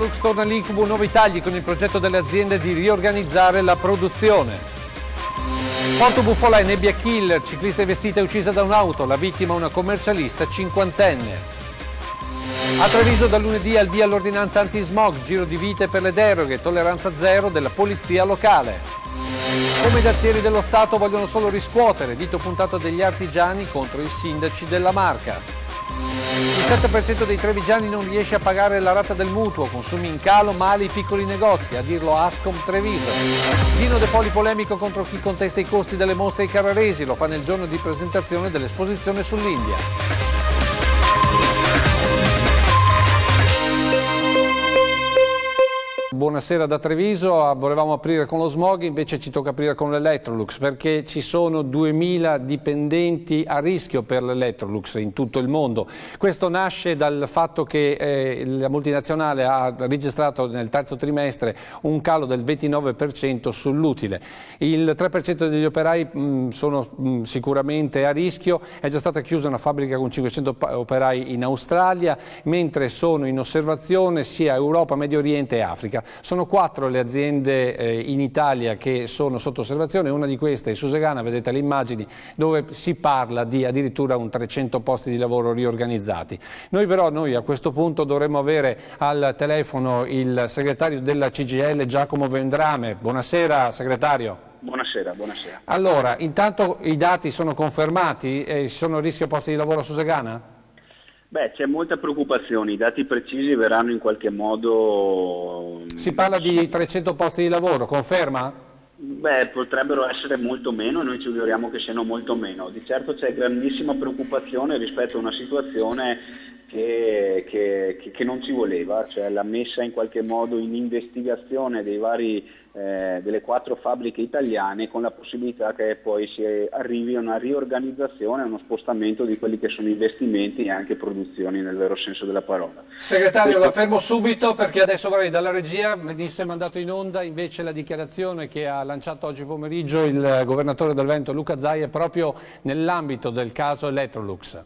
Benelux torna all'incubo nuovi tagli con il progetto delle aziende di riorganizzare la produzione. Porto Buffola e nebbia killer, ciclista investita e uccisa da un'auto, la vittima una commercialista cinquantenne. A Treviso da lunedì al via l'ordinanza anti-smog, giro di vite per le deroghe, tolleranza zero della polizia locale. Come i dazieri dello Stato vogliono solo riscuotere, dito puntato degli artigiani contro i sindaci della Marca. Il 7% dei trevigiani non riesce a pagare la rata del mutuo, consumi in calo, male i piccoli negozi, a dirlo Ascom Treviso. Dino De Poli polemico contro chi contesta i costi delle mostre ai carraresi, lo fa nel giorno di presentazione dell'esposizione sull'India. Buonasera da Treviso, ah, volevamo aprire con lo smog, invece ci tocca aprire con l'Electrolux perché ci sono 2000 dipendenti a rischio per l'Electrolux in tutto il mondo. Questo nasce dal fatto che eh, la multinazionale ha registrato nel terzo trimestre un calo del 29% sull'utile. Il 3% degli operai mh, mm, sono mh, mm, sicuramente a rischio, è già stata chiusa una fabbrica con 500 operai in Australia, mentre sono in osservazione sia Europa, Medio Oriente e Africa energetica. Sono quattro le aziende eh, in Italia che sono sotto osservazione, una di queste è Susegana, vedete le immagini, dove si parla di addirittura un 300 posti di lavoro riorganizzati. Noi però noi a questo punto dovremmo avere al telefono il segretario della CGL Giacomo Vendrame. Buonasera segretario. Buonasera, buonasera. Allora, intanto i dati sono confermati? Eh, sono rischio posti di lavoro a Susegana? Beh, c'è molta preoccupazione, i dati precisi verranno in qualche modo... Mm, si parla di 300 posti di lavoro, conferma? Beh, potrebbero essere molto meno, e noi ci auguriamo che siano molto meno. Di certo c'è grandissima preoccupazione rispetto a una situazione che, che, che, non ci voleva, cioè la messa in qualche modo in investigazione dei vari eh, delle quattro fabbriche italiane con la possibilità che poi si arrivi a una riorganizzazione, a uno spostamento di quelli che sono investimenti e anche produzioni nel vero senso della parola. Segretario, Questo... la fermo subito perché adesso vorrei dalla regia venisse mandato in onda invece la dichiarazione che ha lanciato oggi pomeriggio il governatore del Vento Luca Zai proprio nell'ambito del caso Electrolux.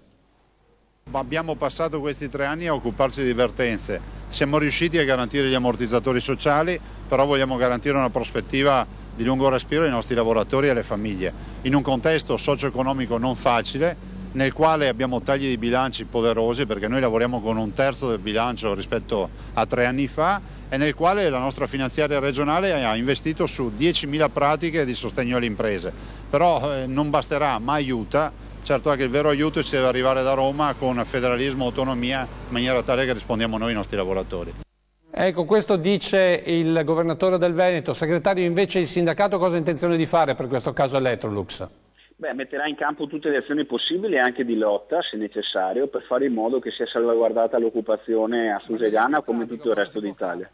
Abbiamo passato questi tre anni a occuparci di vertenze, siamo riusciti a garantire gli ammortizzatori sociali, però vogliamo garantire una prospettiva di lungo respiro ai nostri lavoratori e alle famiglie, in un contesto socio-economico non facile, nel quale abbiamo tagli di bilanci poderosi perché noi lavoriamo con un terzo del bilancio rispetto a tre anni fa e nel quale la nostra finanziaria regionale ha investito su 10.000 pratiche di sostegno alle imprese. Però eh, non basterà, ma aiuta Certo è che il vero aiuto si deve arrivare da Roma con federalismo, autonomia, in maniera tale che rispondiamo noi i nostri lavoratori. Ecco, questo dice il governatore del Veneto. Segretario, invece il sindacato cosa ha intenzione di fare per questo caso Electrolux? Beh, metterà in campo tutte le azioni possibili, anche di lotta se necessario, per fare in modo che sia salvaguardata l'occupazione a Susegana come tutto il resto d'Italia.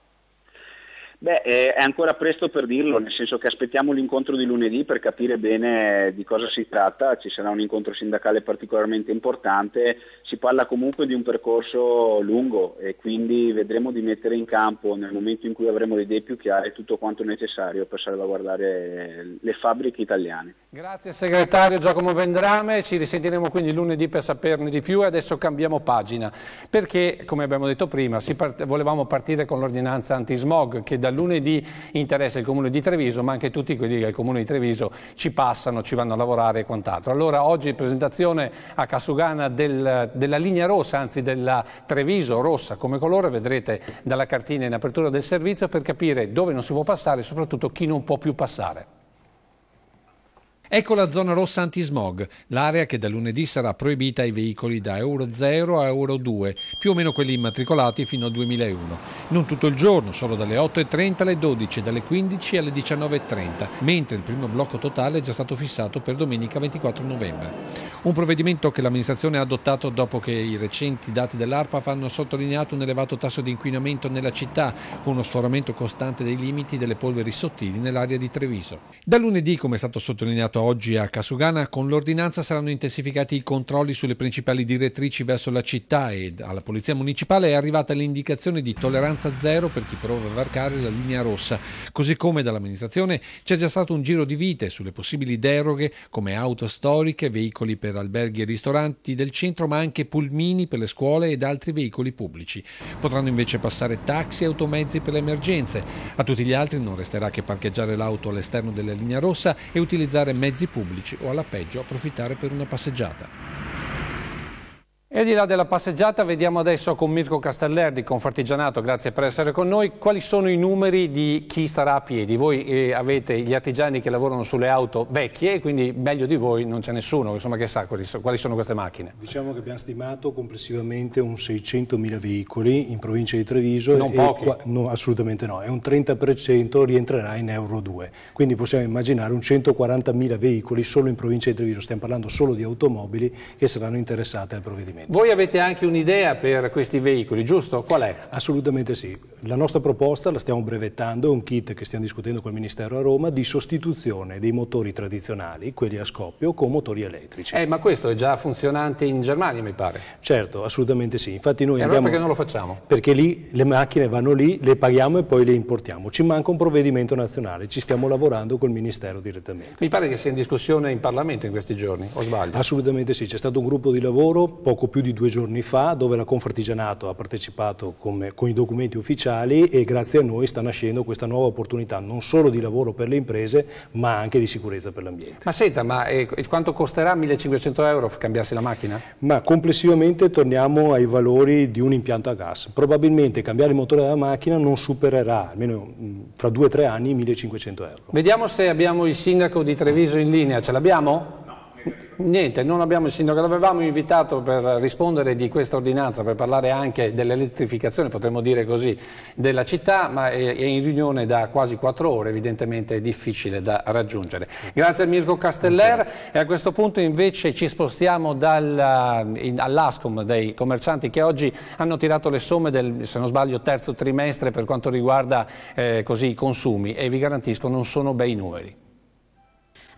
Beh, eh, è ancora presto per dirlo, nel senso che aspettiamo l'incontro di lunedì per capire bene di cosa si tratta, ci sarà un incontro sindacale particolarmente importante si parla comunque di un percorso lungo e quindi vedremo di mettere in campo nel momento in cui avremo le idee più chiare tutto quanto necessario per salvaguardare le fabbriche italiane. Grazie segretario Giacomo Vendrame, ci risentiremo quindi lunedì per saperne di più e adesso cambiamo pagina perché come abbiamo detto prima si part volevamo partire con l'ordinanza antismog che da lunedì interessa il comune di Treviso ma anche tutti quelli che al comune di Treviso ci passano, ci vanno a lavorare e quant'altro. Allora oggi presentazione a Casugana del della linea rossa, anzi della Treviso rossa come colore, vedrete dalla cartina in apertura del servizio per capire dove non si può passare e soprattutto chi non può più passare. Ecco la zona rossa antismog, l'area che da lunedì sarà proibita ai veicoli da Euro 0 a Euro 2, più o meno quelli immatricolati fino al 2001. Non tutto il giorno, solo dalle 8.30 alle 12, dalle 15 alle 19.30, mentre il primo blocco totale è già stato fissato per domenica 24 novembre. Un provvedimento che l'amministrazione ha adottato dopo che i recenti dati dell'ARPAF hanno sottolineato un elevato tasso di inquinamento nella città, con uno sforamento costante dei limiti delle polveri sottili nell'area di Treviso. Da lunedì, come è stato sottolineato annunciato oggi a Casugana, con l'ordinanza saranno intensificati i controlli sulle principali direttrici verso la città e alla Polizia Municipale è arrivata l'indicazione di tolleranza zero per chi prova a varcare la linea rossa, così come dall'amministrazione c'è già stato un giro di vite sulle possibili deroghe come auto storiche, veicoli per alberghi e ristoranti del centro, ma anche pulmini per le scuole ed altri veicoli pubblici. Potranno invece passare taxi e automezzi per le emergenze. A tutti gli altri non resterà che parcheggiare l'auto all'esterno della linea rossa e utilizzare mezzi mezzi pubblici o alla peggio approfittare per una passeggiata. E al di là della passeggiata vediamo adesso con Mirko Casteller di Confartigianato, grazie per essere con noi, quali sono i numeri di chi starà a piedi? Voi eh, avete gli artigiani che lavorano sulle auto vecchie quindi meglio di voi non c'è nessuno insomma, che sa quali, sono queste macchine. Diciamo che abbiamo stimato complessivamente un 600.000 veicoli in provincia di Treviso. Non pochi? Qua, no, assolutamente no, e un 30% rientrerà in Euro 2, quindi possiamo immaginare un 140.000 veicoli solo in provincia di Treviso, stiamo parlando solo di automobili che saranno interessate al provvedimento investimenti. Voi avete anche un'idea per questi veicoli, giusto? Qual è? Assolutamente sì. La nostra proposta, la stiamo brevettando, è un kit che stiamo discutendo col Ministero a Roma di sostituzione dei motori tradizionali, quelli a scoppio, con motori elettrici. Eh, ma questo è già funzionante in Germania, mi pare. Certo, assolutamente sì. Infatti noi e allora perché non lo facciamo? Perché lì le macchine vanno lì, le paghiamo e poi le importiamo. Ci manca un provvedimento nazionale, ci stiamo lavorando col Ministero direttamente. Mi pare che sia in discussione in Parlamento in questi giorni, o sbaglio? Assolutamente sì, c'è stato un gruppo di lavoro poco più di due giorni fa dove la Confartigianato ha partecipato con, con i documenti ufficiali e grazie a noi sta nascendo questa nuova opportunità non solo di lavoro per le imprese ma anche di sicurezza per l'ambiente. Ma senta, ma eh, quanto costerà 1500 euro cambiarsi la macchina? Ma complessivamente torniamo ai valori di un impianto a gas. Probabilmente cambiare il motore della macchina non supererà almeno mm, fra due o tre anni 1500 euro. Vediamo se abbiamo il sindaco di Treviso in linea, ce l'abbiamo? Niente, non abbiamo il sindaco, l'avevamo invitato per rispondere di questa ordinanza, per parlare anche dell'elettrificazione, potremmo dire così, della città, ma è, in riunione da quasi quattro ore, evidentemente è difficile da raggiungere. Grazie a Mirko Casteller e a questo punto invece ci spostiamo all'ASCOM dei commercianti che oggi hanno tirato le somme del, se non sbaglio, terzo trimestre per quanto riguarda eh, così, i consumi e vi garantisco non sono bei numeri.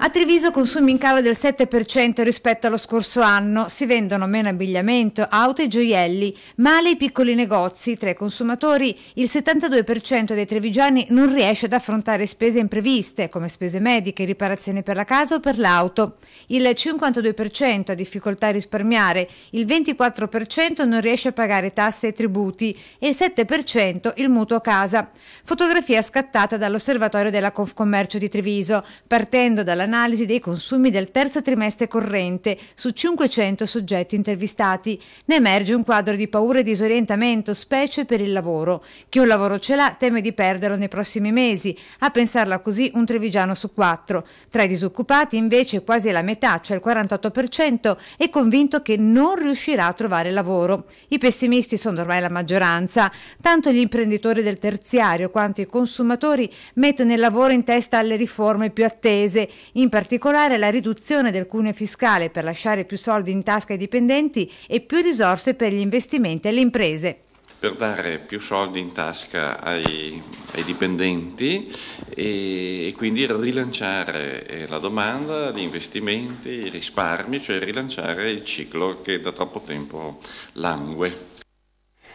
A Treviso consumi in calo del 7% rispetto allo scorso anno, si vendono meno abbigliamento, auto e gioielli, male i piccoli negozi, tra i consumatori il 72% dei trevigiani non riesce ad affrontare spese impreviste come spese mediche, riparazioni per la casa o per l'auto, il 52% ha difficoltà a risparmiare, il 24% non riesce a pagare tasse e tributi e il 7% il mutuo casa. Fotografia scattata dall'osservatorio della Confcommercio di Treviso, partendo dalla l'analisi dei consumi del terzo trimestre corrente su 500 soggetti intervistati. Ne emerge un quadro di paura e disorientamento, specie per il lavoro. Chi un lavoro ce l'ha teme di perderlo nei prossimi mesi. A pensarla così un trevigiano su quattro. Tra i disoccupati invece quasi la metà, cioè il 48%, è convinto che non riuscirà a trovare lavoro. I pessimisti sono ormai la maggioranza. Tanto gli imprenditori del terziario quanto i consumatori mettono il lavoro in testa alle riforme più attese. In in particolare la riduzione del cuneo fiscale per lasciare più soldi in tasca ai dipendenti e più risorse per gli investimenti alle imprese per dare più soldi in tasca ai, ai dipendenti e, e, quindi rilanciare eh, la domanda gli investimenti, i risparmi, cioè rilanciare il ciclo che da troppo tempo langue.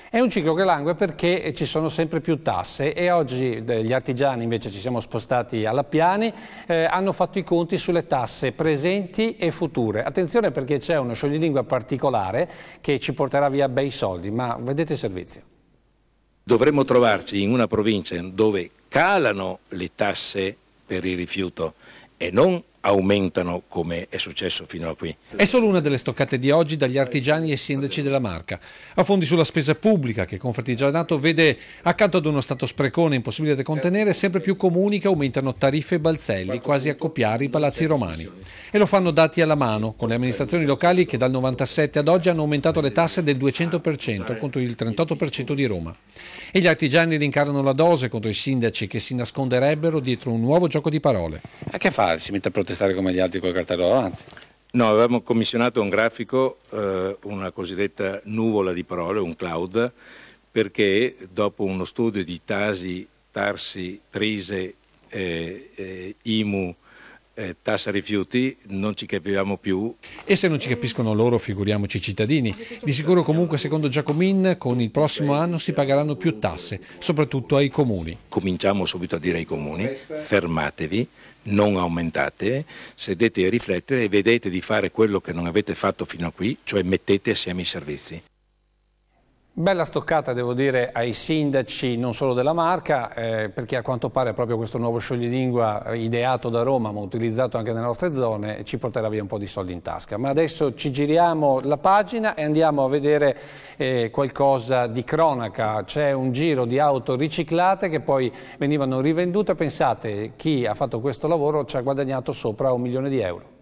È un ciclo che langue perché ci sono sempre più tasse e oggi eh, gli artigiani invece ci siamo spostati alla Piani, eh, hanno fatto i conti sulle tasse presenti e future. Attenzione perché c'è uno scioglilingua particolare che ci porterà via bei soldi, ma vedete il servizio. Dovremmo trovarci in una provincia dove calano le tasse per il rifiuto e non aumentano come è successo fino a qui. È solo una delle stoccate di oggi dagli artigiani e sindaci della Marca. A fondi sulla spesa pubblica che Confartigianato vede accanto ad uno stato sprecone impossibile da contenere sempre più comuni che aumentano tariffe e balzelli quasi a copiare i palazzi romani. E lo fanno dati alla mano con le amministrazioni locali che dal 97 ad oggi hanno aumentato le tasse del 200% contro il 38% di Roma. E gli artigiani rincarano la dose contro i sindaci che si nasconderebbero dietro un nuovo gioco di parole. A eh, che fa? Si mette a protestare stare come gli altri col cartello davanti. No, avevamo commissionato un grafico, eh, una cosiddetta nuvola di parole, un cloud, perché dopo uno studio di Tasi, Tarsi, Trise, eh, eh, Imu, eh, tassa rifiuti non ci capiamo più. E se non ci capiscono loro, figuriamoci i cittadini. Di sicuro comunque, secondo Giacomin, con il prossimo anno si pagheranno più tasse, soprattutto ai comuni. Cominciamo subito a dire ai comuni, fermatevi, non aumentate, sedete a riflettere e vedete di fare quello che non avete fatto fino a qui, cioè mettete assieme i servizi. Bella stoccata, devo dire, ai sindaci non solo della Marca, eh, perché a quanto pare proprio questo nuovo scioglilingua ideato da Roma, ma utilizzato anche nelle nostre zone, ci porterà via un po' di soldi in tasca. Ma adesso ci giriamo la pagina e andiamo a vedere eh, qualcosa di cronaca. C'è un giro di auto riciclate che poi venivano rivendute. Pensate, chi ha fatto questo lavoro ci ha guadagnato sopra un milione di euro.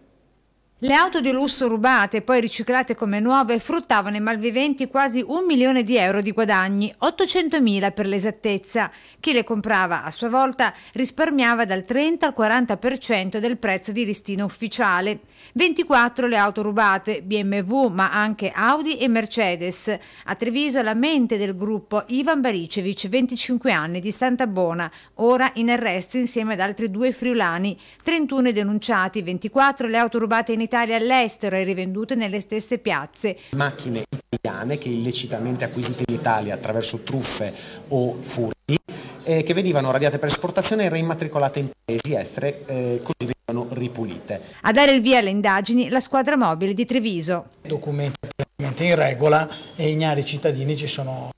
Le auto di lusso rubate, e poi riciclate come nuove, fruttavano ai malviventi quasi un milione di euro di guadagni, 800 mila per l'esattezza. Chi le comprava a sua volta risparmiava dal 30 al 40% del prezzo di listino ufficiale. 24 le auto rubate, BMW ma anche Audi e Mercedes. A Treviso la mente del gruppo Ivan Baricevic, 25 anni, di Santa Bona, ora in arresto insieme ad altri due friulani, 31 denunciati, 24 le auto rubate in Italia Italia all'estero e rivendute nelle stesse piazze. Macchine italiane che illecitamente acquisite in Italia attraverso truffe o furti eh, che venivano radiate per esportazione e reimmatricolate in paesi estere eh, così venivano ripulite. A dare il via alle indagini la squadra mobile di Treviso. Documenti in regola e ignari cittadini ci sono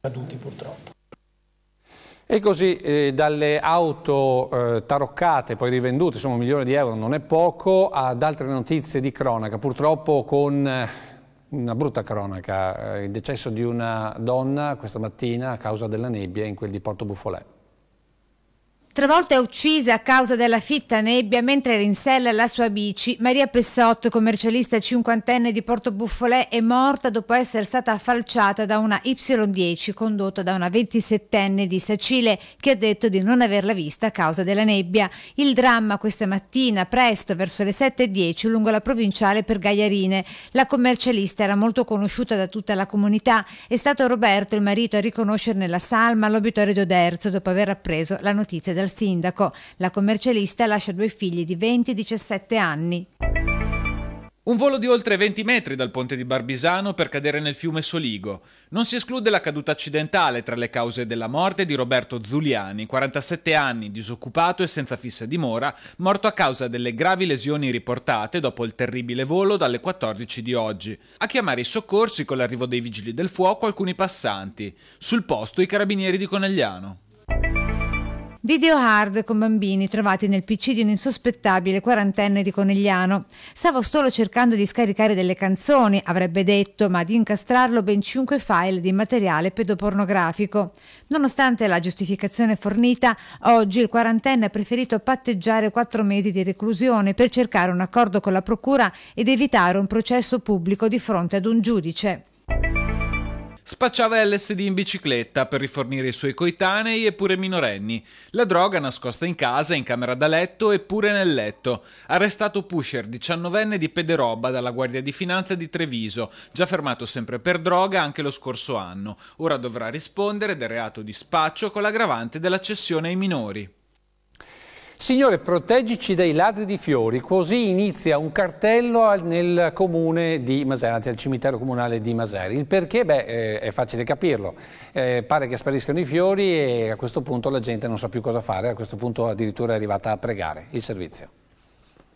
caduti purtroppo. E così eh, dalle auto eh, taroccate, poi rivendute, insomma un milione di euro non è poco, ad altre notizie di cronaca, purtroppo con eh, una brutta cronaca, eh, il decesso di una donna questa mattina a causa della nebbia in quel di Porto Bufolè. Tre volte è uccisa a causa della fitta nebbia mentre era in sella la sua bici, Maria Pessot, commercialista cinquantenne di Porto Buffolè, è morta dopo essere stata falciata da una Y10 condotta da una 27enne di Sacile che ha detto di non averla vista a causa della nebbia. Il dramma questa mattina, presto, verso le 7.10, lungo la provinciale per Gagliarine. La commercialista era molto conosciuta da tutta la comunità. È stato Roberto, il marito, a riconoscerne la salma all'obitorio di Oderzo dopo aver appreso la notizia del dal sindaco. La commercialista lascia due figli di 20 e 17 anni. Un volo di oltre 20 metri dal ponte di Barbisano per cadere nel fiume Soligo. Non si esclude la caduta accidentale tra le cause della morte di Roberto Zuliani, 47 anni, disoccupato e senza fissa dimora, morto a causa delle gravi lesioni riportate dopo il terribile volo dalle 14 di oggi. A chiamare i soccorsi con l'arrivo dei vigili del fuoco alcuni passanti. Sul posto i carabinieri di Conegliano. Video hard con bambini trovati nel PC di un insospettabile quarantenne di Conegliano. Stavo solo cercando di scaricare delle canzoni, avrebbe detto, ma di incastrarlo ben 5 file di materiale pedopornografico. Nonostante la giustificazione fornita, oggi il quarantenne ha preferito patteggiare 4 mesi di reclusione per cercare un accordo con la procura ed evitare un processo pubblico di fronte ad un giudice. Spacciava LSD in bicicletta per rifornire i suoi coetanei e pure minorenni. La droga nascosta in casa, in camera da letto e pure nel letto. Arrestato pusher, diciannovenne di Pederoba dalla Guardia di Finanza di Treviso, già fermato sempre per droga anche lo scorso anno. Ora dovrà rispondere del reato di spaccio con l'aggravante della cessione ai minori. Signore, proteggici dai ladri di fiori. Così inizia un cartello nel comune di Maseri, anzi al cimitero comunale di Maseri. Il perché? Beh, eh, è facile capirlo. Eh, pare che spariscano i fiori e a questo punto la gente non sa più cosa fare, a questo punto addirittura è arrivata a pregare il servizio.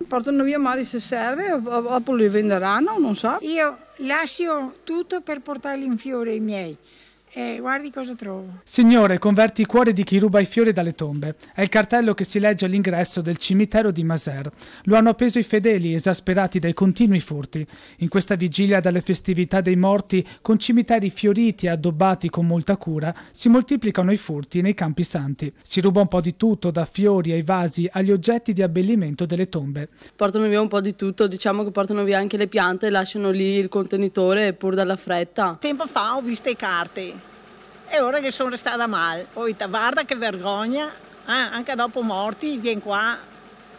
Portano via mari se serve, dopo li venderanno, non so. Io lascio tutto per portarli in fiore i miei. E eh, guardi cosa trovo. Signore, converti i cuori di chi ruba i fiori dalle tombe. È il cartello che si legge all'ingresso del cimitero di Maser. Lo hanno appeso i fedeli, esasperati dai continui furti. In questa vigilia dalle festività dei morti, con cimiteri fioriti e addobbati con molta cura, si moltiplicano i furti nei campi santi. Si ruba un po' di tutto, da fiori ai vasi, agli oggetti di abbellimento delle tombe. Portano via un po' di tutto, diciamo che portano via anche le piante, e lasciano lì il contenitore pur dalla fretta. Tempo fa ho visto le carte e ora che sono restata male, ho guarda che vergogna, ah, anche dopo morti vieni qua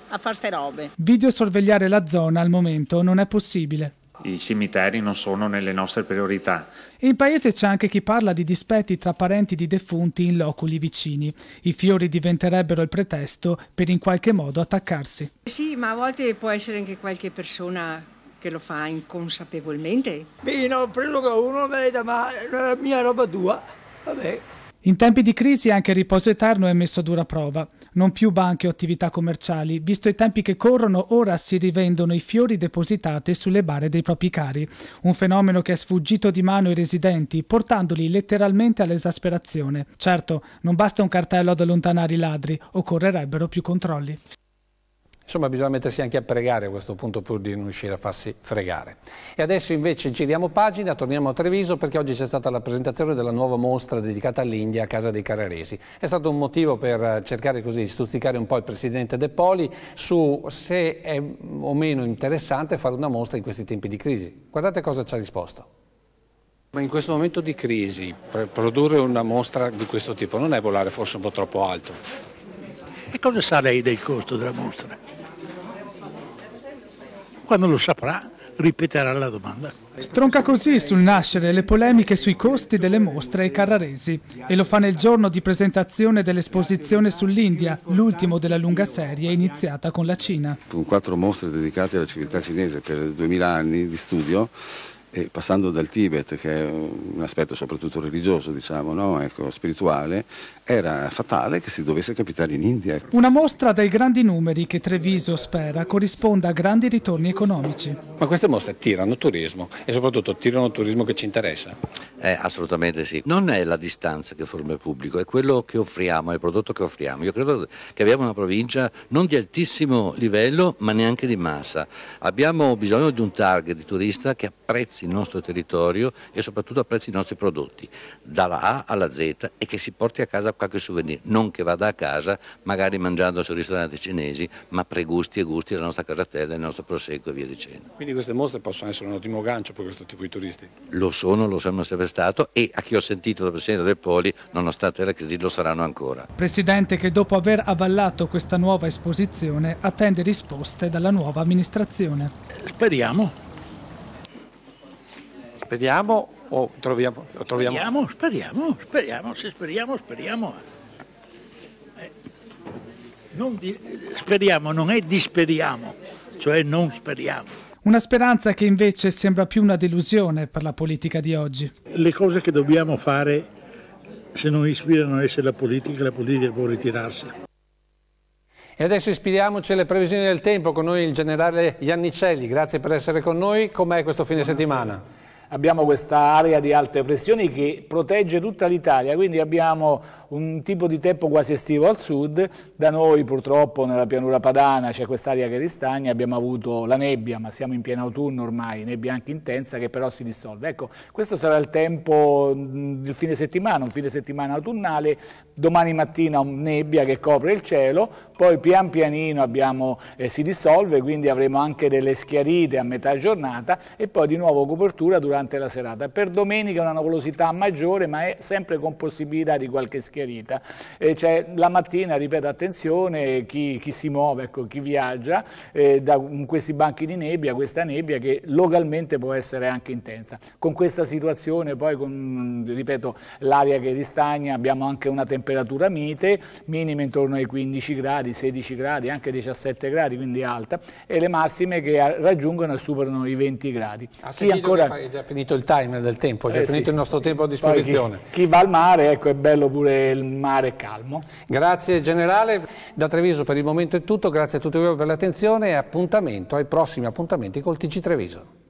a fare ste robe. Videosorvegliare la zona al momento non è possibile. I cimiteri non sono nelle nostre priorità. In paese c'è anche chi parla di dispetti tra parenti di defunti in loculi vicini. I fiori diventerebbero il pretesto per in qualche modo attaccarsi. Sì, ma a volte può essere anche qualche persona che lo fa inconsapevolmente. Pino, preso che uno veda, ma la eh, mia roba tua. Vabbè. In tempi di crisi anche il riposo eterno è messo a dura prova. Non più banche o attività commerciali, visto i tempi che corrono, ora si rivendono i fiori depositati sulle bare dei propri cari. Un fenomeno che è sfuggito di mano ai residenti, portandoli letteralmente all'esasperazione. Certo, non basta un cartello ad allontanare i ladri, occorrerebbero più controlli. Insomma bisogna mettersi anche a pregare a questo punto pur di non riuscire a farsi fregare. E adesso invece giriamo pagina, torniamo a Treviso perché oggi c'è stata la presentazione della nuova mostra dedicata all'India a Casa dei Carraresi. È stato un motivo per cercare così di stuzzicare un po' il Presidente De Poli su se è o meno interessante fare una mostra in questi tempi di crisi. Guardate cosa ci ha risposto. Ma In questo momento di crisi produrre una mostra di questo tipo non è volare forse un po' troppo alto. E cosa sa lei del costo della mostra? Quando lo saprà ripeterà la domanda. Stronca così sul nascere le polemiche sui costi delle mostre ai Carraresi e lo fa nel giorno di presentazione dell'esposizione sull'India, l'ultimo della lunga serie iniziata con la Cina. Con quattro mostre dedicate alla civiltà cinese per 2000 anni di studio e passando dal Tibet, che è un aspetto soprattutto religioso, diciamo, no? ecco, spirituale, era fatale che si dovesse capitare in India. Una mostra dai grandi numeri che Treviso spera corrisponda a grandi ritorni economici. Ma queste mostre tirano turismo e soprattutto tirano turismo che ci interessa. Eh, assolutamente sì. Non è la distanza che forma il pubblico, è quello che offriamo, è il prodotto che offriamo. Io credo che abbiamo una provincia non di altissimo livello ma neanche di massa. Abbiamo bisogno di un target di turista che apprezzi apprezzi il nostro territorio e soprattutto apprezzi i nostri prodotti, dalla A alla Z e che si porti a casa qualche souvenir, non che vada a casa magari mangiando su ristoranti cinesi, ma pregusti e gusti della nostra casatella, del nostro prosecco e via dicendo. Quindi queste mostre possono essere un ottimo gancio per questo tipo di turisti? Lo sono, lo sono sempre stato e a chi ho sentito dal Presidente del Poli, nonostante la crisi, lo saranno ancora. Presidente che dopo aver avallato questa nuova esposizione attende risposte dalla nuova amministrazione. Speriamo Speriamo o troviamo? troviamo? Speriamo, speriamo, speriamo, se speriamo, speriamo. Eh, non di, speriamo, non è disperiamo, cioè non speriamo. Una speranza che invece sembra più una delusione per la politica di oggi. Le cose che dobbiamo fare se non ispirano a essere la politica, la politica può ritirarsi. E adesso ispiriamoci alle previsioni del tempo con noi il generale Iannicelli. Grazie per essere con noi. Com'è questo fine Buonasera. settimana? abbiamo questa area di alte pressioni che protegge tutta l'Italia, quindi abbiamo un tipo di tempo quasi estivo al sud, da noi purtroppo nella pianura padana c'è quest'area che ristagna, abbiamo avuto la nebbia, ma siamo in pieno autunno ormai, nebbia anche intensa che però si dissolve. Ecco, questo sarà il tempo del mm, fine settimana, un fine settimana autunnale, domani mattina nebbia che copre il cielo, poi pian pianino abbiamo, eh, si dissolve, quindi avremo anche delle schiarite a metà giornata e poi di nuovo copertura durante durante la serata. Per domenica una nuvolosità maggiore, ma è sempre con possibilità di qualche schiarita. Eh, cioè, la mattina, ripeto, attenzione, chi, chi si muove, ecco, chi viaggia, eh, da questi banchi di nebbia, questa nebbia che localmente può essere anche intensa. Con questa situazione, poi, con, ripeto, l'aria che ristagna, abbiamo anche una temperatura mite, minima intorno ai 15 gradi, 16 gradi, anche 17 gradi, quindi alta, e le massime che raggiungono e superano i 20 gradi. Ha Chi ancora... che finito il timer del tempo, è cioè già eh finito sì. il nostro tempo a disposizione. Chi, chi, va al mare, ecco, è bello pure il mare calmo. Grazie generale, da Treviso per il momento è tutto, grazie a tutti voi per l'attenzione e appuntamento ai prossimi appuntamenti col TG Treviso.